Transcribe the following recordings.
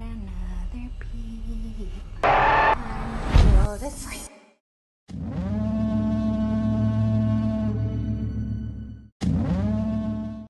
another peep. Oh, this like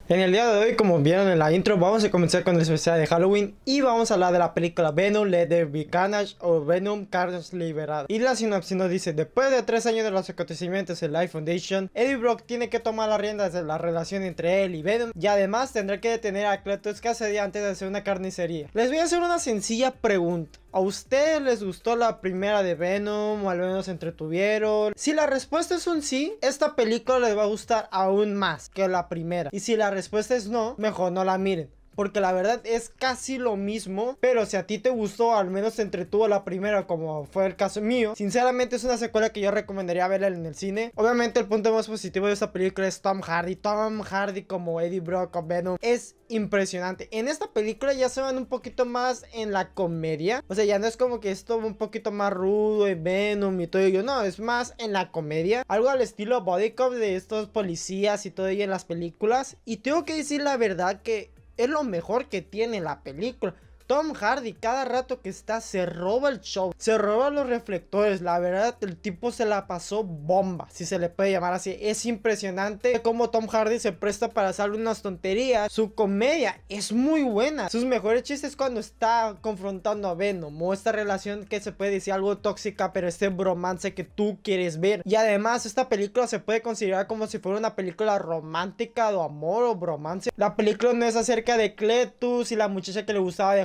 En el día de hoy, como vieron en la intro, vamos a comenzar con el especial de Halloween y vamos a hablar de la película Venom Be Carnage o Venom Carnage Liberado. Y la sinopsis nos dice, después de tres años de los acontecimientos en Life Foundation, Eddie Brock tiene que tomar las riendas de la relación entre él y Venom y además tendrá que detener a Cletus que hace antes de hacer una carnicería. Les voy a hacer una sencilla pregunta. ¿A ustedes les gustó la primera de Venom? ¿O al menos entretuvieron? Si la respuesta es un sí, esta película les va a gustar aún más que la primera. Y si la respuesta es no, mejor no la miren. Porque la verdad es casi lo mismo. Pero si a ti te gustó, al menos te entretuvo la primera, como fue el caso mío. Sinceramente es una secuela que yo recomendaría verla en el cine. Obviamente el punto más positivo de esta película es Tom Hardy. Tom Hardy como Eddie Brock o Venom es impresionante. En esta película ya se van un poquito más en la comedia. O sea, ya no es como que esto un poquito más rudo y Venom y todo ello. No, es más en la comedia. Algo al estilo Body Cop de estos policías y todo ello en las películas. Y tengo que decir la verdad que es lo mejor que tiene la película. Tom Hardy cada rato que está se roba el show, se roba los reflectores, la verdad el tipo se la pasó bomba, si se le puede llamar así, es impresionante cómo Tom Hardy se presta para hacer unas tonterías, su comedia es muy buena, sus mejores chistes cuando está confrontando a Venom o esta relación que se puede decir algo tóxica pero este bromance que tú quieres ver y además esta película se puede considerar como si fuera una película romántica O amor o bromance, la película no es acerca de Cletus y la muchacha que le gustaba de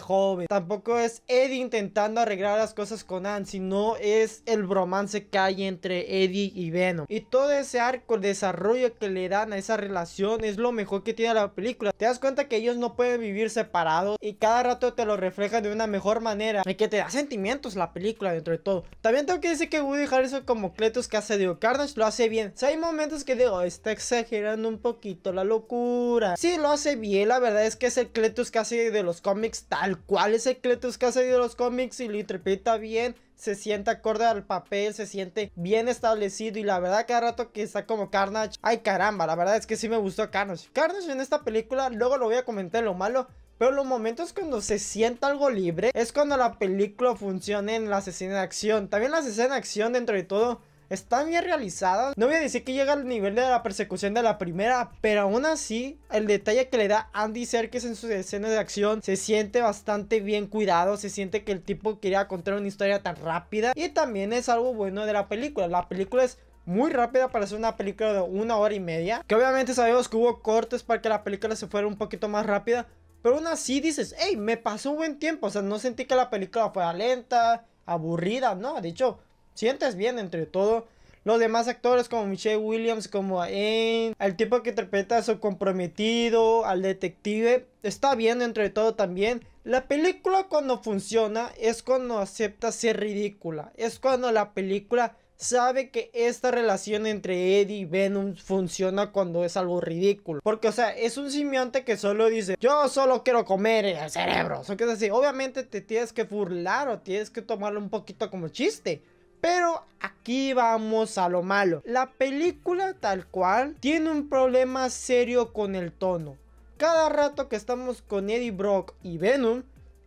Tampoco es Eddie intentando arreglar las cosas con Anne, sino es el bromance que hay entre Eddie y Venom. Y todo ese arco, el desarrollo que le dan a esa relación es lo mejor que tiene la película. Te das cuenta que ellos no pueden vivir separados y cada rato te lo reflejan de una mejor manera y que te da sentimientos la película dentro de todo. También tengo que decir que Woody Harrison como Cletus que hace de Carnage lo hace bien. Si hay momentos que digo, está exagerando un poquito la locura. Sí, lo hace bien, la verdad es que es el Cletus casi de los cómics tal el cletus que ha de los cómics y lo interpreta bien, se siente acorde al papel, se siente bien establecido y la verdad cada rato que está como Carnage, ay caramba, la verdad es que sí me gustó Carnage. Carnage en esta película, luego lo voy a comentar lo malo, pero los momentos cuando se sienta algo libre es cuando la película funciona en la escena de acción. También la escena de acción dentro de todo están bien realizadas. No voy a decir que llega al nivel de la persecución de la primera, pero aún así, el detalle que le da Andy Serkis en sus escenas de acción se siente bastante bien cuidado. Se siente que el tipo quería contar una historia tan rápida. Y también es algo bueno de la película. La película es muy rápida para hacer una película de una hora y media. Que obviamente sabemos que hubo cortes para que la película se fuera un poquito más rápida. Pero aún así dices, hey, me pasó un buen tiempo. O sea, no sentí que la película fuera lenta, aburrida, no. De hecho, sientes bien entre todo. Los demás actores como Michelle Williams, como Anne, al tipo que interpreta a su comprometido, al detective, está bien entre todo también. La película cuando funciona es cuando acepta ser ridícula. Es cuando la película sabe que esta relación entre Eddie y Venom funciona cuando es algo ridículo. Porque, o sea, es un simiante que solo dice, yo solo quiero comer el cerebro. así. Obviamente te tienes que burlar o tienes que tomarlo un poquito como chiste. Pero aquí vamos a lo malo. La película tal cual tiene un problema serio con el tono. Cada rato que estamos con Eddie Brock y Venom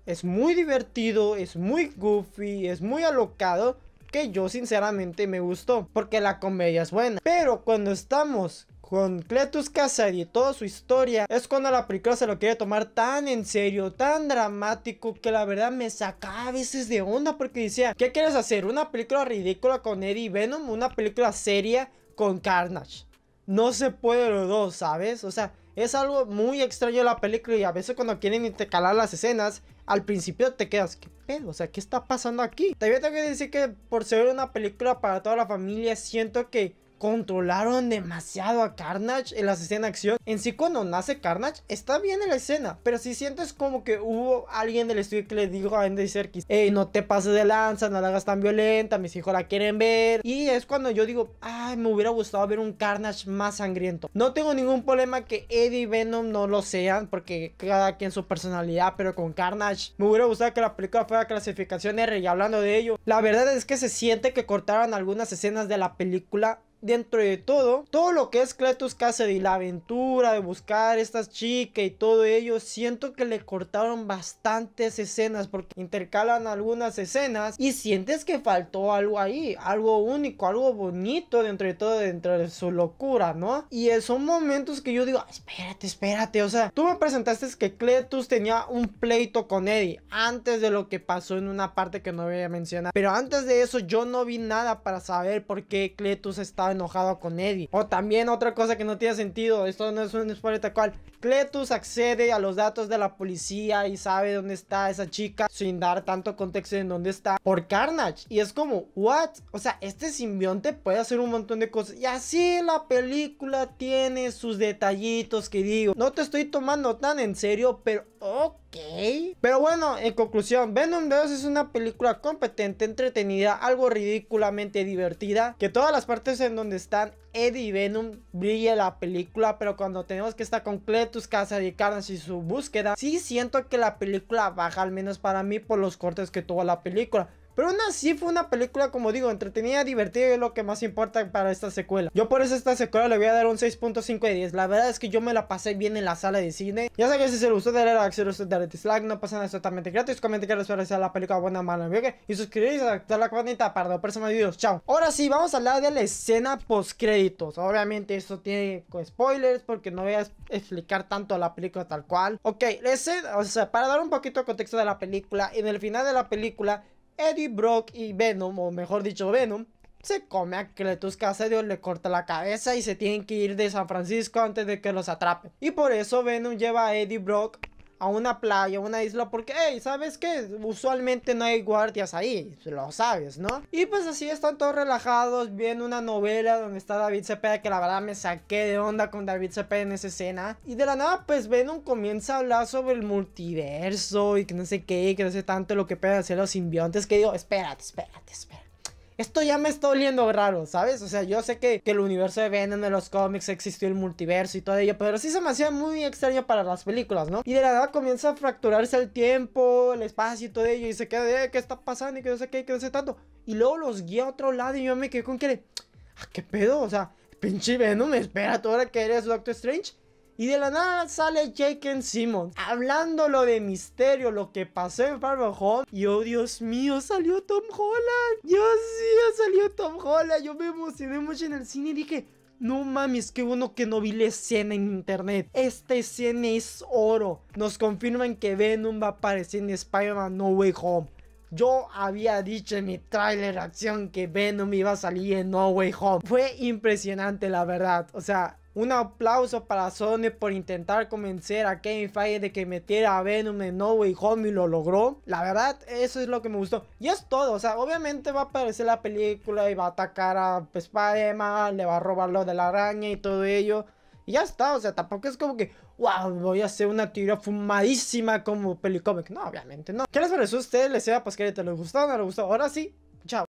es muy divertido, es muy goofy, es muy alocado que yo sinceramente me gustó porque la comedia es buena. Pero cuando estamos con Cletus Kasady y toda su historia, es cuando la película se lo quiere tomar tan en serio, tan dramático, que la verdad me sacaba a veces de onda porque decía, ¿qué quieres hacer? ¿Una película ridícula con Eddie Venom? ¿Una película seria con Carnage? No se puede los dos, ¿sabes? O sea, es algo muy extraño la película y a veces cuando quieren intercalar las escenas, al principio te quedas, ¿qué pedo? O sea, ¿qué está pasando aquí? También tengo que decir que por ser una película para toda la familia, siento que controlaron demasiado a Carnage en la escena de acción. En sí, cuando nace Carnage, está bien en la escena, pero si sientes como que hubo alguien del estudio que le dijo a Andy Serkis, hey, no te pases de lanza, no la hagas tan violenta, mis hijos la quieren ver. Y es cuando yo digo, ay, me hubiera gustado ver un Carnage más sangriento. No tengo ningún problema que Eddie y Venom no lo sean, porque cada quien su personalidad, pero con Carnage me hubiera gustado que la película fuera clasificación R y hablando de ello, la verdad es que se siente que cortaron algunas escenas de la película dentro de todo, todo lo que es Cletus Cassidy, la aventura de buscar estas chicas y todo ello, siento que le cortaron bastantes escenas porque intercalan algunas escenas y sientes que faltó algo ahí, algo único, algo bonito dentro de todo, dentro de su locura, ¿no? Y son momentos que yo digo, espérate, espérate, o sea, tú me presentaste que Cletus tenía un pleito con Eddie antes de lo que pasó en una parte que no voy a mencionar, pero antes de eso yo no vi nada para saber por qué Cletus estaba enojado con Eddie. O también otra cosa que no tiene sentido, esto no es un spoiler tal cual. Cletus accede a los datos de la policía y sabe dónde está esa chica sin dar tanto contexto en dónde está por Carnage. Y es como, ¿what? O sea, este simbionte puede hacer un montón de cosas. Y así la película tiene sus detallitos que digo. No te estoy tomando tan en serio, pero pero bueno, en conclusión, Venom 2 es una película competente, entretenida, algo ridículamente divertida, que todas las partes en donde están Eddie y Venom brille la película, pero cuando tenemos que estar con Cletus, Casa de Carnes y su búsqueda, sí siento que la película baja, al menos para mí, por los cortes que tuvo la película. Pero aún así fue una película, como digo, entretenida, divertida y es lo que más importa para esta secuela. Yo por eso esta secuela le voy a dar un 6.5 de 10. La verdad es que yo me la pasé bien en la sala de cine. Ya sabes si se uso gustó darle like, si les gustó dislike, no pasa nada, gratis. Comenten que les parece la película buena o mala, Y suscribiros a la campanita para no perderse más videos. Chao. Ahora sí, vamos a hablar de la escena post créditos. Obviamente esto tiene pues, spoilers porque no voy a explicar tanto la película tal cual. Ok, ese, o sea, para dar un poquito de contexto de la película, en el final de la película Eddie Brock y Venom, o mejor dicho Venom, se come a Cletus Casadio, le corta la cabeza y se tienen que ir de San Francisco antes de que los atrapen. Y por eso Venom lleva a Eddie Brock a una playa, a una isla, porque, hey, ¿sabes qué? Usualmente no hay guardias ahí, lo sabes, ¿no? Y pues así están todos relajados, viendo una novela donde está David Cepeda, que la verdad me saqué de onda con David Cepeda en esa escena. Y de la nada, pues Venom comienza a hablar sobre el multiverso y que no sé qué, que no sé tanto lo que pueden hacer los simbiontes, que digo, espérate, espérate, espérate esto ya me está oliendo raro, ¿sabes? O sea, yo sé que, el universo de Venom de los cómics existió el multiverso y todo ello, pero sí se me hacía muy extraño para las películas, ¿no? Y de la nada comienza a fracturarse el tiempo, el espacio y todo ello, y se queda de, eh, ¿qué está pasando? Y que no sé qué, que no sé tanto. Y luego los guía a otro lado y yo me quedé con que, ah, ¿qué pedo? O sea, pinche Venom me espera toda hora que eres Doctor Strange. Y de la nada sale Jake Simmons hablando lo de misterio, lo que pasó en bar Home. Y oh Dios mío, salió Tom Holland. Dios sí salió Tom Holland. Yo me emocioné mucho en el cine y dije, no mames, que bueno que no vi la escena en internet. Esta escena es oro. Nos confirman que Venom va a aparecer en Spider-Man No Way Home. Yo había dicho en mi tráiler acción que Venom iba a salir en No Way Home. Fue impresionante, la verdad. O sea, un aplauso para Sony por intentar convencer a Kevin Feige de que metiera a Venom en No Way Home y lo logró. La verdad, eso es lo que me gustó. Y es todo, o sea, obviamente va a aparecer la película y va a atacar a pues, spider le va a robar lo de la araña y todo ello. Y ya está, o sea, tampoco es como que, wow, voy a hacer una teoría fumadísima como pelicómic. No, obviamente no. ¿Qué les pareció a ustedes? ¿Les sea pues te les gustó o no les gustó? Ahora sí, chao.